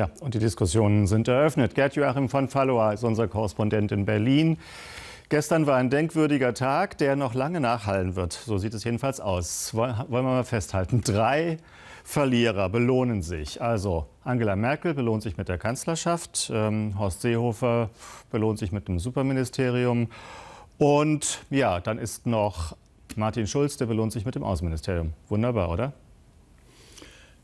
Ja, und die Diskussionen sind eröffnet. Gerd-Joachim von Falloa ist unser Korrespondent in Berlin. Gestern war ein denkwürdiger Tag, der noch lange nachhallen wird. So sieht es jedenfalls aus. Wollen wir mal festhalten. Drei Verlierer belohnen sich. Also Angela Merkel belohnt sich mit der Kanzlerschaft, ähm, Horst Seehofer belohnt sich mit dem Superministerium und ja, dann ist noch Martin Schulz, der belohnt sich mit dem Außenministerium. Wunderbar, oder?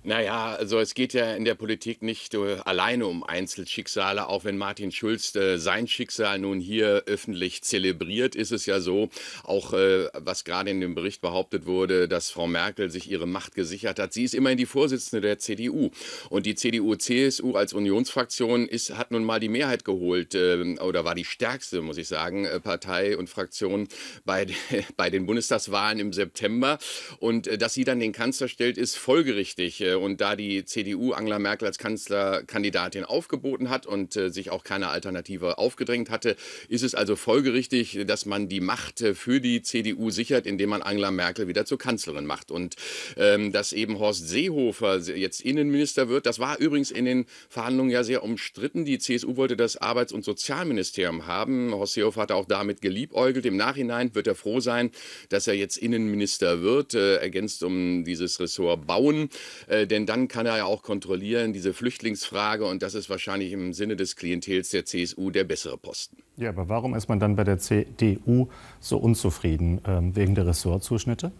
Naja, also es geht ja in der Politik nicht äh, alleine um Einzelschicksale, auch wenn Martin Schulz äh, sein Schicksal nun hier öffentlich zelebriert, ist es ja so, auch äh, was gerade in dem Bericht behauptet wurde, dass Frau Merkel sich ihre Macht gesichert hat. Sie ist immerhin die Vorsitzende der CDU und die CDU-CSU als Unionsfraktion ist, hat nun mal die Mehrheit geholt äh, oder war die stärkste, muss ich sagen, äh, Partei und Fraktion bei, bei den Bundestagswahlen im September und dass sie dann den Kanzler stellt, ist folgerichtig äh, und da die CDU Angela Merkel als Kanzlerkandidatin aufgeboten hat und äh, sich auch keine Alternative aufgedrängt hatte, ist es also folgerichtig, dass man die Macht äh, für die CDU sichert, indem man Angela Merkel wieder zur Kanzlerin macht. Und ähm, dass eben Horst Seehofer jetzt Innenminister wird, das war übrigens in den Verhandlungen ja sehr umstritten. Die CSU wollte das Arbeits- und Sozialministerium haben. Horst Seehofer hat auch damit geliebäugelt. Im Nachhinein wird er froh sein, dass er jetzt Innenminister wird, äh, ergänzt um dieses Ressort Bauen. Äh, äh, denn dann kann er ja auch kontrollieren, diese Flüchtlingsfrage. Und das ist wahrscheinlich im Sinne des Klientels der CSU der bessere Posten. Ja, aber warum ist man dann bei der CDU so unzufrieden? Ähm, wegen der Ressortzuschnitte?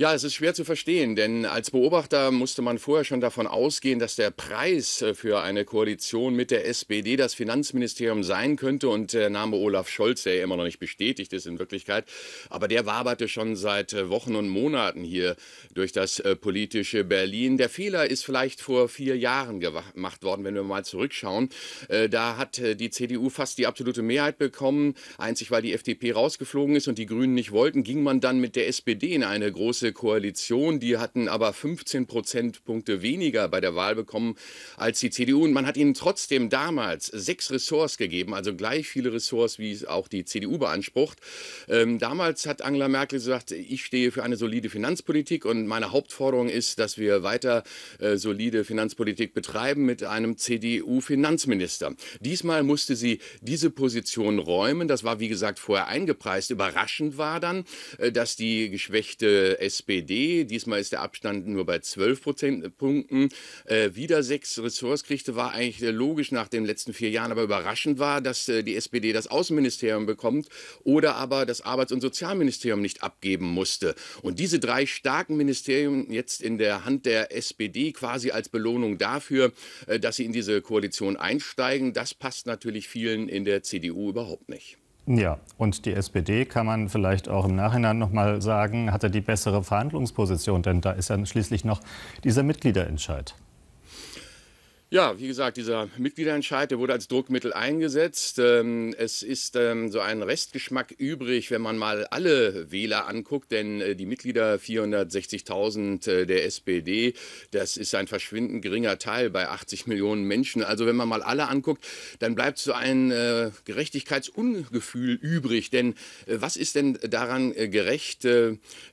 Ja, es ist schwer zu verstehen, denn als Beobachter musste man vorher schon davon ausgehen, dass der Preis äh, für eine Koalition mit der SPD das Finanzministerium sein könnte und der Name Olaf Scholz, der ja immer noch nicht bestätigt ist in Wirklichkeit, aber der waberte schon seit äh, Wochen und Monaten hier durch das äh, politische Berlin. Der Fehler ist vielleicht vor vier Jahren gemacht worden, wenn wir mal zurückschauen. Da hat die CDU fast die absolute Mehrheit bekommen. Einzig weil die FDP rausgeflogen ist und die Grünen nicht wollten, ging man dann mit der SPD in eine große große Koalition. Die hatten aber 15 Prozentpunkte weniger bei der Wahl bekommen als die CDU. Und man hat ihnen trotzdem damals sechs Ressorts gegeben, also gleich viele Ressorts, wie es auch die CDU beansprucht. Ähm, damals hat Angela Merkel gesagt, ich stehe für eine solide Finanzpolitik und meine Hauptforderung ist, dass wir weiter äh, solide Finanzpolitik betreiben mit einem CDU-Finanzminister. Diesmal musste sie diese Position räumen. Das war, wie gesagt, vorher eingepreist. Überraschend war dann, äh, dass die geschwächte SPD. Diesmal ist der Abstand nur bei 12 Prozentpunkten. Äh, wieder sechs Ressorts kriegte, war eigentlich äh, logisch nach den letzten vier Jahren, aber überraschend war, dass äh, die SPD das Außenministerium bekommt oder aber das Arbeits- und Sozialministerium nicht abgeben musste. Und diese drei starken Ministerien jetzt in der Hand der SPD quasi als Belohnung dafür, äh, dass sie in diese Koalition einsteigen, das passt natürlich vielen in der CDU überhaupt nicht. Ja, und die SPD kann man vielleicht auch im Nachhinein noch mal sagen, hatte die bessere Verhandlungsposition, denn da ist ja schließlich noch dieser Mitgliederentscheid. Ja, wie gesagt, dieser Mitgliederentscheid, der wurde als Druckmittel eingesetzt. Ähm, es ist ähm, so ein Restgeschmack übrig, wenn man mal alle Wähler anguckt, denn äh, die Mitglieder 460.000 äh, der SPD, das ist ein verschwindend geringer Teil bei 80 Millionen Menschen. Also wenn man mal alle anguckt, dann bleibt so ein äh, Gerechtigkeitsungefühl übrig. Denn was ist denn daran gerecht,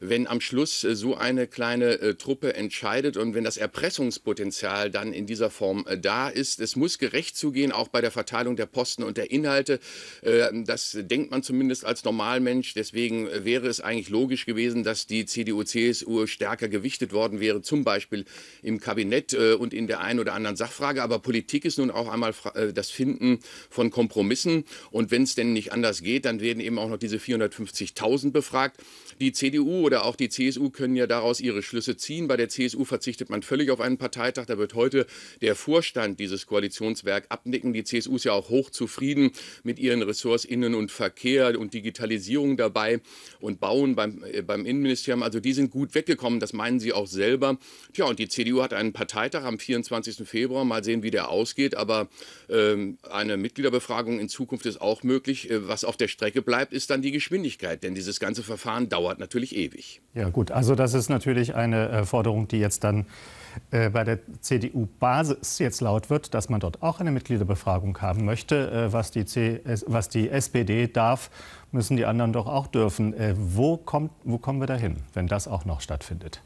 wenn am Schluss so eine kleine Truppe entscheidet und wenn das Erpressungspotenzial dann in dieser Form äh, da ist. Es muss gerecht zugehen, auch bei der Verteilung der Posten und der Inhalte. Ähm, das denkt man zumindest als Normalmensch. Deswegen äh, wäre es eigentlich logisch gewesen, dass die CDU-CSU stärker gewichtet worden wäre, zum Beispiel im Kabinett äh, und in der einen oder anderen Sachfrage. Aber Politik ist nun auch einmal das Finden von Kompromissen. Und wenn es denn nicht anders geht, dann werden eben auch noch diese 450.000 befragt. Die CDU oder auch die CSU können ja daraus ihre Schlüsse ziehen. Bei der CSU verzichtet man völlig auf einen Parteitag. Da wird heute der Vor Vorstand dieses Koalitionswerk abnicken. Die CSU ist ja auch hochzufrieden mit ihren Ressorts Innen und Verkehr und Digitalisierung dabei und Bauen beim, äh, beim Innenministerium. Also die sind gut weggekommen, das meinen sie auch selber. Tja, und die CDU hat einen Parteitag am 24. Februar. Mal sehen, wie der ausgeht. Aber ähm, eine Mitgliederbefragung in Zukunft ist auch möglich. Äh, was auf der Strecke bleibt, ist dann die Geschwindigkeit. Denn dieses ganze Verfahren dauert natürlich ewig. Ja gut, also das ist natürlich eine äh, Forderung, die jetzt dann äh, bei der CDU-Basis jetzt laut wird, dass man dort auch eine Mitgliederbefragung haben möchte. Äh, was, die CS, was, die SPD darf, müssen die anderen doch auch dürfen. Äh, wo, kommt, wo kommen wir dahin, wenn das auch noch stattfindet?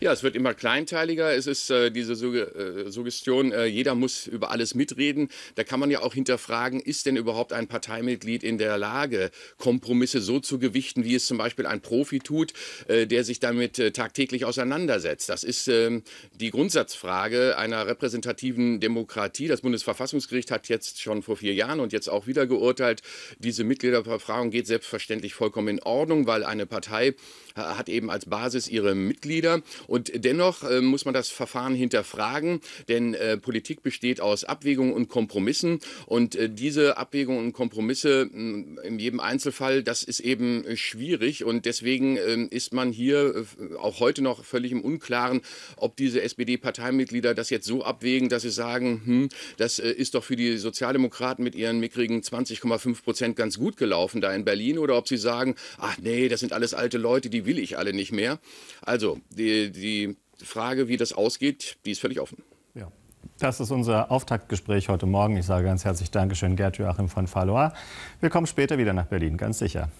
Ja, es wird immer kleinteiliger. Es ist äh, diese Sug äh, Suggestion, äh, jeder muss über alles mitreden. Da kann man ja auch hinterfragen, ist denn überhaupt ein Parteimitglied in der Lage, Kompromisse so zu gewichten, wie es zum Beispiel ein Profi tut, äh, der sich damit äh, tagtäglich auseinandersetzt. Das ist ähm, die Grundsatzfrage einer repräsentativen Demokratie. Das Bundesverfassungsgericht hat jetzt schon vor vier Jahren und jetzt auch wieder geurteilt, diese Mitgliederbefragung geht selbstverständlich vollkommen in Ordnung, weil eine Partei äh, hat eben als Basis ihre Mitglieder. Und dennoch äh, muss man das Verfahren hinterfragen, denn äh, Politik besteht aus Abwägungen und Kompromissen. Und äh, diese Abwägungen und Kompromisse mh, mm, in jedem Einzelfall, das ist eben äh, schwierig. Und deswegen ähm, ist man hier äh, auch heute noch völlig im Unklaren, ob diese SPD-Parteimitglieder das jetzt so abwägen, dass sie sagen, hm, das äh, ist doch für die Sozialdemokraten mit ihren mickrigen 20,5 Prozent ganz gut gelaufen da in Berlin. Oder ob sie sagen, ach nee, das sind alles alte Leute, die will ich alle nicht mehr. Also, die die Frage, wie das ausgeht, die ist völlig offen. Ja. Das ist unser Auftaktgespräch heute Morgen. Ich sage ganz herzlich Dankeschön, Gerd Joachim von Fallois. Wir kommen später wieder nach Berlin, ganz sicher.